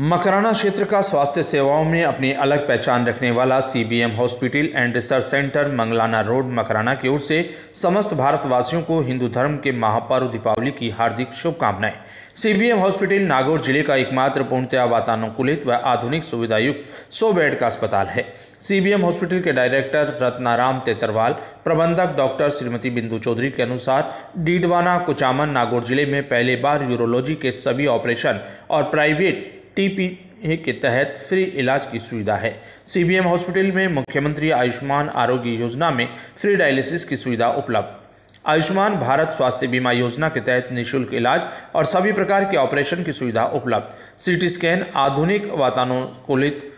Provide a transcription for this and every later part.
मकराना क्षेत्र का स्वास्थ्य सेवाओं में अपनी अलग पहचान रखने वाला CBM hospital and research centre Mangalana road Makrana की ओर से समस्त भारतवासियों को हिंदू धर्म के महापर्व दीपावली की हार्दिक शुभकामनाएं सीबीएम हॉस्पिटल नागौर जिले का एकमात्र पूर्णतया वातानुकूलित व वा आधुनिक सुविधायुक्त सौ बेड का अस्पताल है सीबीएम हॉस्पिटल के डायरेक्टर रत्नाराम तेतरवाल प्रबंधक डॉक्टर श्रीमती बिंदु चौधरी के अनुसार डीडवाना कुचामन नागौर जिले में पहले बार यूरोलॉजी के सभी ऑपरेशन और प्राइवेट टीपी के तहत फ्री इलाज की सुविधा है सीबीएम हॉस्पिटल में मुख्यमंत्री आयुष्मान आरोग्य योजना में फ्री डायलिसिस की सुविधा उपलब्ध आयुष्मान भारत स्वास्थ्य बीमा योजना के तहत निशुल्क इलाज और सभी प्रकार के ऑपरेशन की सुविधा उपलब्ध सीटी स्कैन आधुनिक वातानुकूलित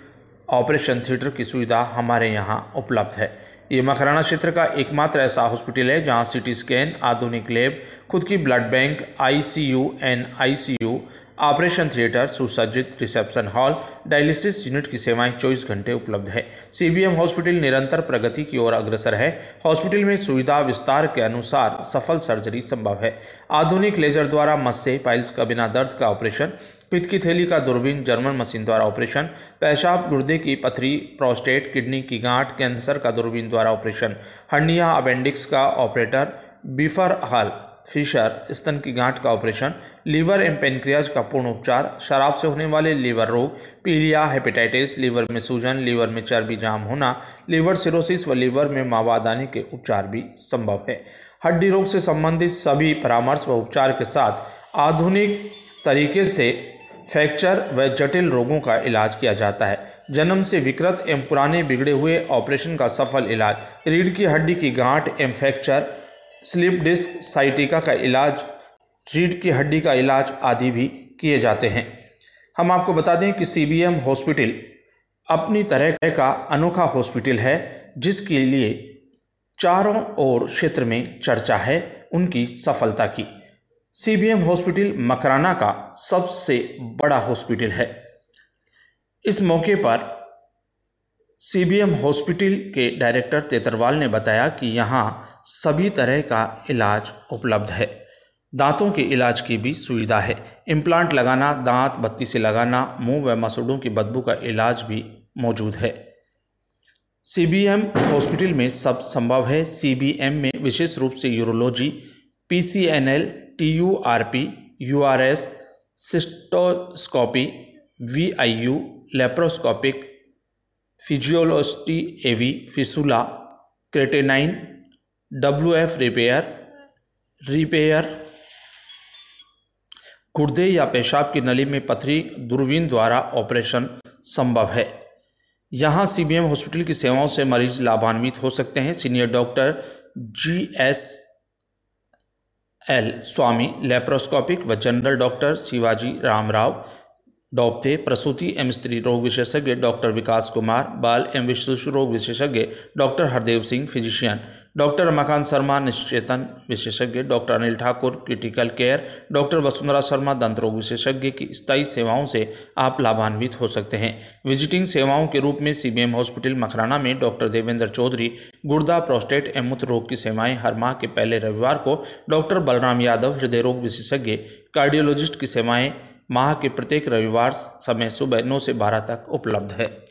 ऑपरेशन थिएटर की सुविधा हमारे यहाँ उपलब्ध है ये मखराना क्षेत्र का एकमात्र ऐसा हॉस्पिटल है जहाँ सिटी स्कैन आधुनिक लैब खुद की blood bank ICU and ICU operation theatre सुसज्जित रिसेप्शन हॉल डायलिसिस यूनिट की सेवाएं 24 घंटे उपलब्ध है सीबीएम हॉस्पिटल निरंतर प्रगति की ओर अग्रसर है हॉस्पिटल में सुविधा विस्तार के अनुसार सफल सर्जरी संभव है आधुनिक लेजर द्वारा मस्से पाइल्स का बिना दर्द का ऑपरेशन पित्त की थैली का दूरबीन जर्मन मशीन द्वारा ऑपरेशन पेशाब गुर्दे की पथरी प्रोस्टेट किडनी की गांठ कैंसर का दूरबीन द्वारा ऑपरेशन हंडिया अपेंडिक्स का ऑपरेटर बिफर हाल फिशर स्तन की गांठ का ऑपरेशन लीवर एंड पेनक्रियाज का पूर्ण उपचार शराब से होने वाले लीवर रोग पीलिया हेपेटाइटिस लीवर में सूजन लीवर में चर्बी जाम होना लीवर सिरोसिस व लीवर में आने के उपचार भी संभव है हड्डी रोग से संबंधित सभी परामर्श व उपचार के साथ आधुनिक तरीके से फ्रैक्चर व जटिल रोगों का इलाज किया जाता है जन्म से विकृत एवं पुराने बिगड़े हुए ऑपरेशन का सफल इलाज रीढ़ की हड्डी की गांठ एवं फ्रैक्चर स्लिप डिस्क साइटिका का इलाज रीढ़ की हड्डी का इलाज आदि भी किए जाते हैं हम आपको बता दें कि एम हॉस्पिटल अपनी तरह का अनोखा हॉस्पिटल है जिसके लिए चारों ओर क्षेत्र में चर्चा है उनकी सफलता की एम हॉस्पिटल मकराना का सबसे बड़ा हॉस्पिटल है इस मौके पर सीबीएम हॉस्पिटल के डायरेक्टर तेतरवाल ने बताया कि यहाँ सभी तरह का इलाज उपलब्ध है दांतों के इलाज की भी सुविधा है इम्प्लांट लगाना दांत बत्ती से लगाना मुंह व मसूड़ों की बदबू का इलाज भी मौजूद है सीबीएम हॉस्पिटल में सब संभव है सीबीएम में विशेष रूप से urology PCNL TURP URS cystoscopy VIU laparoscopic फिजियोलोस्टी AV fistula creatinine W F repair repair गुर्दे या पेशाब की नली में पथरी दूरबीन द्वारा ऑपरेशन संभव है यहाँ सीबीएम हॉस्पिटल की सेवाओं से मरीज लाभान्वित हो सकते हैं senior doctor G S L Swami laparoscopic व जनरल डॉक्टर शिवाजी राम राव डॉब प्रसूति एवं स्त्री रोग विशेषज्ञ डॉक्टर विकास कुमार बाल एवं शिशु रोग विशेषज्ञ doctor Hardev Singh physician doctor Ramakant Sharma निश्चेतन विशेषज्ञ doctor Anil Thakur critical care doctor Vasundhara Sharma दंत रोग विशेषज्ञ की स्थायी सेवाओं से आप लाभान्वित हो सकते हैं विजिटिंग सेवाओं के रूप में सी हॉस्पिटल मखराना में डॉक्टर देवेंद्र चौधरी गुर्दा प्रोस्टेट एवं मूत्र रोग की सेवाएं हर माह के पहले रविवार को डॉक्टर बलराम यादव हृदय रोग विशेषज्ञ कार्डियोलॉजिस्ट की सेवाएँ माह के प्रत्येक रविवार समय सुबह नौ से बारह तक उपलब्ध है